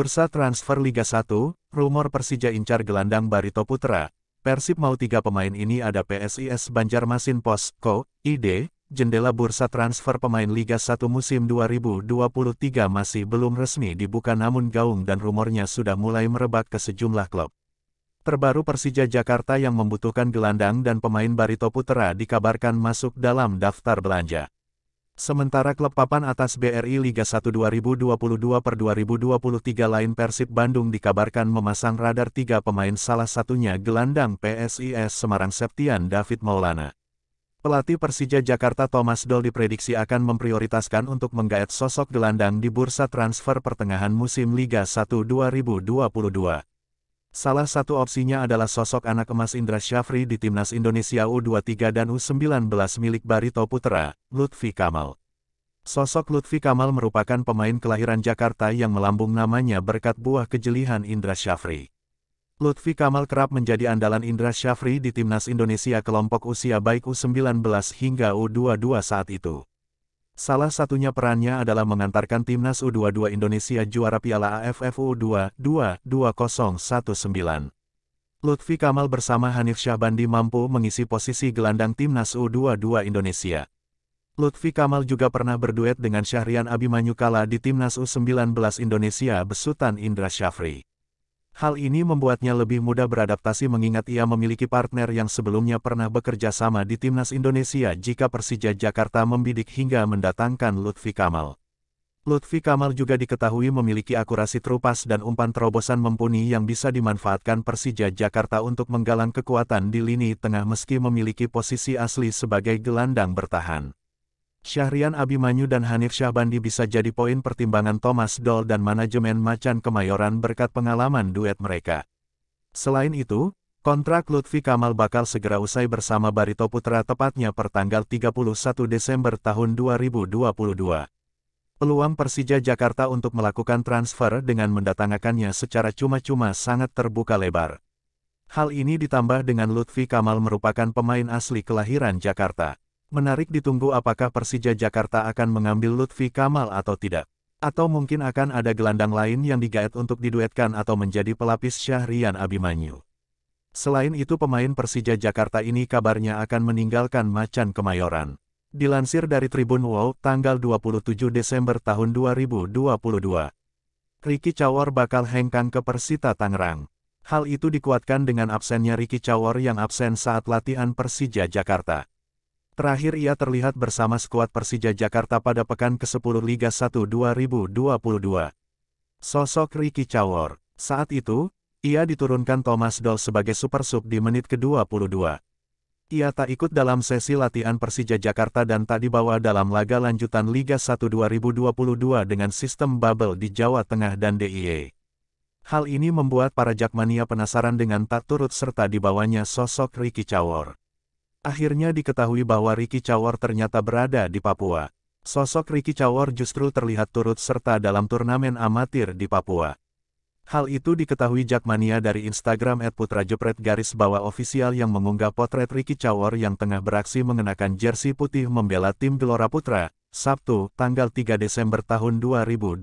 Bursa transfer Liga 1, rumor Persija incar gelandang Barito Putra. Persib mau tiga pemain ini ada PSIS Banjarmasin Pos, Co, ID, jendela bursa transfer pemain Liga 1 musim 2023 masih belum resmi dibuka namun gaung dan rumornya sudah mulai merebak ke sejumlah klub. Terbaru Persija Jakarta yang membutuhkan gelandang dan pemain Barito Putra dikabarkan masuk dalam daftar belanja. Sementara klub papan atas BRI Liga 1 2022 per 2023 lain Persib Bandung dikabarkan memasang radar tiga pemain salah satunya gelandang PSIS Semarang Septian David Maulana. Pelatih Persija Jakarta Thomas Doll diprediksi akan memprioritaskan untuk menggaet sosok gelandang di bursa transfer pertengahan musim Liga 1 2022. Salah satu opsinya adalah sosok anak emas Indra Syafri di Timnas Indonesia U23 dan U19 milik Barito Putra, Lutfi Kamal. Sosok Lutfi Kamal merupakan pemain kelahiran Jakarta yang melambung namanya berkat buah kejelihan Indra Syafri. Lutfi Kamal kerap menjadi andalan Indra Syafri di Timnas Indonesia kelompok usia baik U19 hingga U22 saat itu. Salah satunya perannya adalah mengantarkan timnas U22 Indonesia juara Piala AFF U22 2019. Lutfi Kamal bersama Hanif Syahbandi mampu mengisi posisi gelandang timnas U22 Indonesia. Lutfi Kamal juga pernah berduet dengan Syahrian Abimanyu kala di timnas U19 Indonesia besutan Indra Syafri. Hal ini membuatnya lebih mudah beradaptasi mengingat ia memiliki partner yang sebelumnya pernah bekerja sama di Timnas Indonesia jika Persija Jakarta membidik hingga mendatangkan Lutfi Kamal. Lutfi Kamal juga diketahui memiliki akurasi terupas dan umpan terobosan mumpuni yang bisa dimanfaatkan Persija Jakarta untuk menggalang kekuatan di lini tengah meski memiliki posisi asli sebagai gelandang bertahan. Syahrian Abimanyu dan Hanif Syahbandi bisa jadi poin pertimbangan Thomas Doll dan manajemen Macan Kemayoran berkat pengalaman duet mereka. Selain itu, kontrak Lutfi Kamal bakal segera usai bersama Barito Putra tepatnya pertanggal 31 Desember tahun 2022. Peluang Persija Jakarta untuk melakukan transfer dengan mendatangkannya secara cuma-cuma sangat terbuka lebar. Hal ini ditambah dengan Lutfi Kamal merupakan pemain asli kelahiran Jakarta. Menarik ditunggu apakah Persija Jakarta akan mengambil Lutfi Kamal atau tidak. Atau mungkin akan ada gelandang lain yang digaet untuk diduetkan atau menjadi pelapis Syahrian Abimanyu. Selain itu pemain Persija Jakarta ini kabarnya akan meninggalkan Macan Kemayoran. Dilansir dari Tribun Wow tanggal 27 Desember tahun 2022. Ricky Cawor bakal hengkang ke Persita Tangerang. Hal itu dikuatkan dengan absennya Ricky Cawor yang absen saat latihan Persija Jakarta. Terakhir ia terlihat bersama skuad Persija Jakarta pada pekan ke-10 Liga 1 2022. Sosok Ricky Cawor. Saat itu, ia diturunkan Thomas Doll sebagai super sub di menit ke-22. Ia tak ikut dalam sesi latihan Persija Jakarta dan tak dibawa dalam laga lanjutan Liga 1 2022 dengan sistem bubble di Jawa Tengah dan DIY. E. Hal ini membuat para Jakmania penasaran dengan tak turut serta dibawanya sosok Ricky Cawor. Akhirnya diketahui bahwa Ricky Cawor ternyata berada di Papua. Sosok Ricky Cawor justru terlihat turut serta dalam turnamen amatir di Papua. Hal itu diketahui Jakmania dari Instagram @putrajepret garis bawah official yang mengunggah potret Ricky Cawor yang tengah beraksi mengenakan jersey putih membela tim Gelora Putra, Sabtu, tanggal 3 Desember tahun 2022.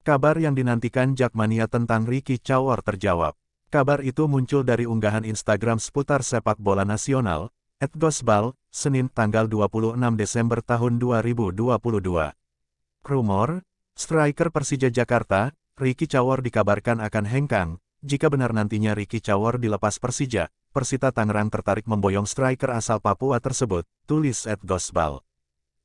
Kabar yang dinantikan Jakmania tentang Ricky Cawor terjawab. Kabar itu muncul dari unggahan Instagram seputar sepak bola nasional, @gosbal, Senin tanggal 26 Desember tahun 2022. Rumor, striker Persija Jakarta, Ricky Cawor dikabarkan akan hengkang, jika benar nantinya Ricky Cawor dilepas Persija, Persita Tangerang tertarik memboyong striker asal Papua tersebut, tulis @gosbal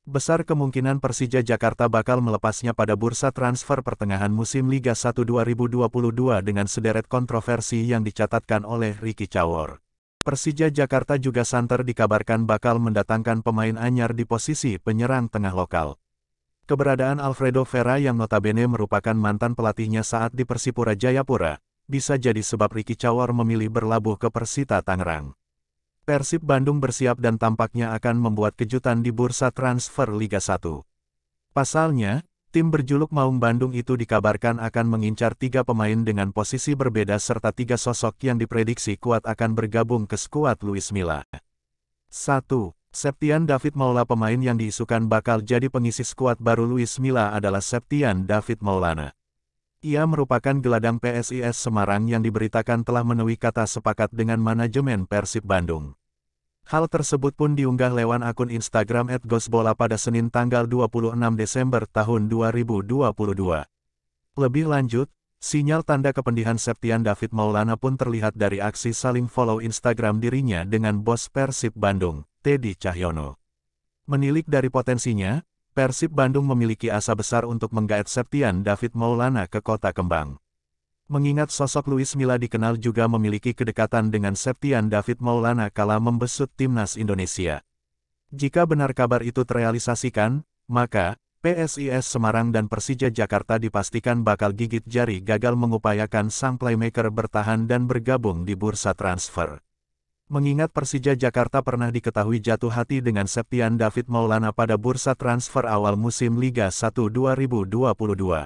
besar kemungkinan Persija Jakarta bakal melepasnya pada bursa transfer pertengahan musim Liga 1 2022 dengan sederet kontroversi yang dicatatkan oleh Ricky Cawor. Persija Jakarta juga santer dikabarkan bakal mendatangkan pemain anyar di posisi penyerang tengah lokal. Keberadaan Alfredo Vera yang notabene merupakan mantan pelatihnya saat di Persipura Jayapura, bisa jadi sebab Ricky Cawor memilih berlabuh ke Persita Tangerang. Persib Bandung bersiap dan tampaknya akan membuat kejutan di bursa transfer Liga 1. Pasalnya, tim berjuluk Maung Bandung itu dikabarkan akan mengincar tiga pemain dengan posisi berbeda serta tiga sosok yang diprediksi kuat akan bergabung ke skuad Luis Milla. 1. Septian David Maula pemain yang diisukan bakal jadi pengisi skuad baru Luis Milla adalah Septian David Maulana. Ia merupakan geladang PSIS Semarang yang diberitakan telah menuhi kata sepakat dengan manajemen Persib Bandung. Hal tersebut pun diunggah lewat akun Instagram @gosbola pada Senin tanggal 26 Desember tahun 2022. Lebih lanjut, sinyal tanda kependihan Septian David Maulana pun terlihat dari aksi saling follow Instagram dirinya dengan bos Persib Bandung, Teddy Cahyono. Menilik dari potensinya, Persib Bandung memiliki asa besar untuk menggaet Septian David Maulana ke Kota Kembang. Mengingat sosok Luis Milla dikenal juga memiliki kedekatan dengan Septian David Maulana kala membesut timnas Indonesia. Jika benar kabar itu terrealisasikan, maka PSIS Semarang dan Persija Jakarta dipastikan bakal gigit jari gagal mengupayakan sang playmaker bertahan dan bergabung di bursa transfer. Mengingat Persija Jakarta pernah diketahui jatuh hati dengan Septian David Maulana pada bursa transfer awal musim Liga 1 2022. 2.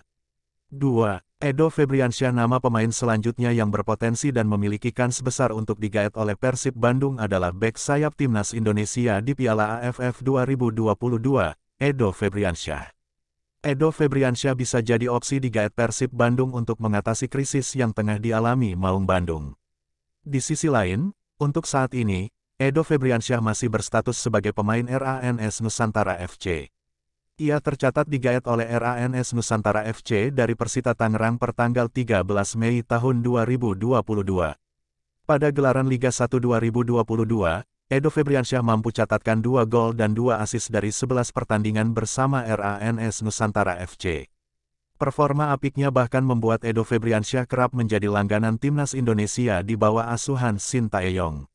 Edo Febriansyah nama pemain selanjutnya yang berpotensi dan memiliki kans besar untuk digaet oleh Persib Bandung adalah bek sayap timnas Indonesia di Piala AFF 2022, Edo Febriansyah. Edo Febriansyah bisa jadi opsi digaet Persib Bandung untuk mengatasi krisis yang tengah dialami Maung Bandung. Di sisi lain, untuk saat ini, Edo Febriansyah masih berstatus sebagai pemain RANS Nusantara FC. Ia tercatat digaet oleh RANS Nusantara FC dari Persita Tangerang per tanggal 13 Mei tahun 2022. Pada gelaran Liga 1 2022, Edo Febriansyah mampu catatkan 2 gol dan 2 asis dari 11 pertandingan bersama RANS Nusantara FC. Performa apiknya bahkan membuat Edo Febriansyah kerap menjadi langganan timnas Indonesia di bawah asuhan Sinta Eyong.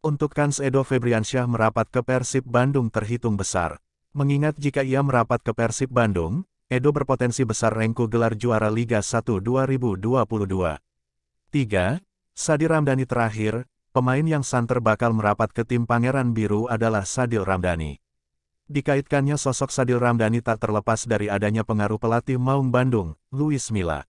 Untuk kans Edo Febriansyah merapat ke Persib Bandung terhitung besar. Mengingat jika ia merapat ke Persib Bandung, Edo berpotensi besar rengku gelar juara Liga 1 2022. 3. Sadi Ramdhani terakhir, pemain yang santer bakal merapat ke tim Pangeran Biru adalah Sadil Ramdhani. Dikaitkannya sosok Sadil Ramdhani tak terlepas dari adanya pengaruh pelatih Maung Bandung, Luis Mila.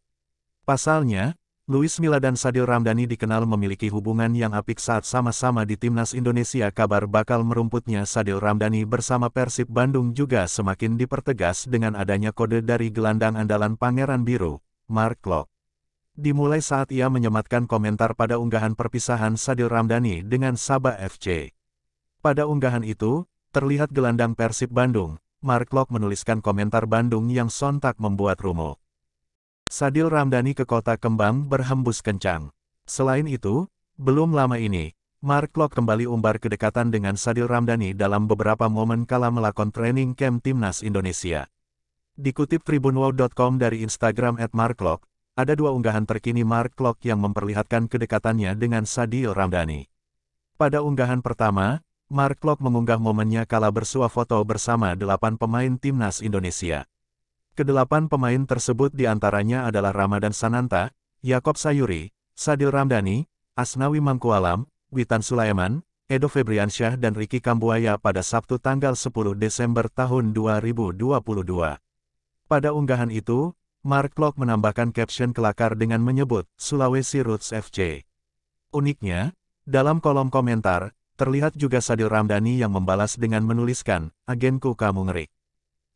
Pasalnya, Luis Mila dan Sadil Ramdhani dikenal memiliki hubungan yang apik saat sama-sama di timnas Indonesia kabar bakal merumputnya Sadil Ramdhani bersama Persib Bandung juga semakin dipertegas dengan adanya kode dari gelandang andalan Pangeran Biru, Mark Klok. dimulai saat ia menyematkan komentar pada unggahan perpisahan Sadil Ramdhani dengan Sabah FC. Pada unggahan itu, terlihat gelandang Persib Bandung, Mark Lok menuliskan komentar Bandung yang sontak membuat rumor. Sadil Ramdhani ke kota Kembang berhembus kencang. Selain itu, belum lama ini, Mark Lok kembali umbar kedekatan dengan Sadil Ramdhani dalam beberapa momen kala melakon training camp Timnas Indonesia. Dikutip tribunwow.com dari Instagram at Mark Lok, ada dua unggahan terkini Mark Lok yang memperlihatkan kedekatannya dengan Sadil Ramdhani. Pada unggahan pertama, Mark Klok mengunggah momennya kala bersuah foto bersama delapan pemain timnas Indonesia. Kedelapan pemain tersebut diantaranya adalah Ramadan Sananta, Yakob Sayuri, Sadil Ramdhani, Asnawi Mangkualam, Witan Sulaiman, Edo Febriansyah dan Riki Kambuaya pada Sabtu tanggal 10 Desember tahun 2022. Pada unggahan itu, Mark Klok menambahkan caption kelakar dengan menyebut Sulawesi Roots FC. Uniknya, dalam kolom komentar, Terlihat juga Sadil Ramdhani yang membalas dengan menuliskan, agenku kamu ngeri.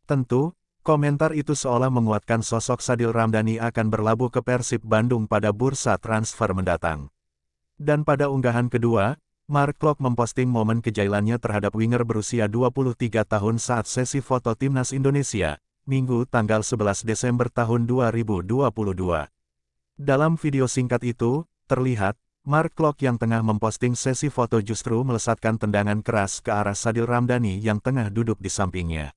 Tentu, komentar itu seolah menguatkan sosok Sadil Ramdhani akan berlabuh ke Persib Bandung pada bursa transfer mendatang. Dan pada unggahan kedua, Mark Klok memposting momen kejailannya terhadap winger berusia 23 tahun saat sesi foto Timnas Indonesia, Minggu tanggal 11 Desember tahun 2022. Dalam video singkat itu, terlihat, Mark Klok yang tengah memposting sesi foto justru melesatkan tendangan keras ke arah Sadil Ramdhani yang tengah duduk di sampingnya.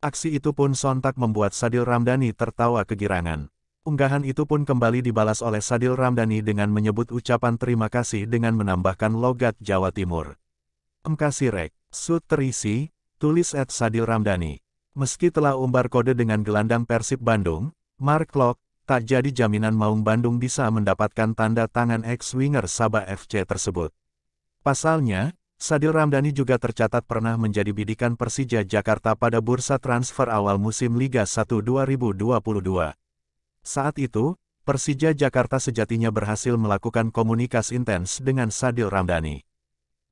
Aksi itu pun sontak membuat Sadil Ramdhani tertawa kegirangan. Unggahan itu pun kembali dibalas oleh Sadil Ramdhani dengan menyebut ucapan terima kasih dengan menambahkan logat Jawa Timur. Rek, sud terisi, tulis at Sadil Ramdhani. Meski telah umbar kode dengan gelandang Persib Bandung, Mark Klok, tak jadi jaminan Maung Bandung bisa mendapatkan tanda tangan ex-winger Sabah FC tersebut. Pasalnya, Sadil Ramdhani juga tercatat pernah menjadi bidikan Persija Jakarta pada bursa transfer awal musim Liga 1 2022. Saat itu, Persija Jakarta sejatinya berhasil melakukan komunikasi intens dengan Sadil Ramdhani.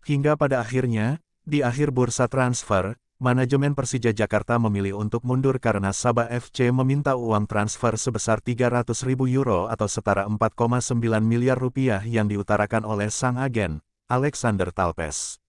Hingga pada akhirnya, di akhir bursa transfer, manajemen Persija Jakarta memilih untuk mundur karena Sabah FC meminta uang transfer sebesar 300 ribu euro atau setara 4,9 miliar rupiah yang diutarakan oleh sang agen, Alexander Talpes.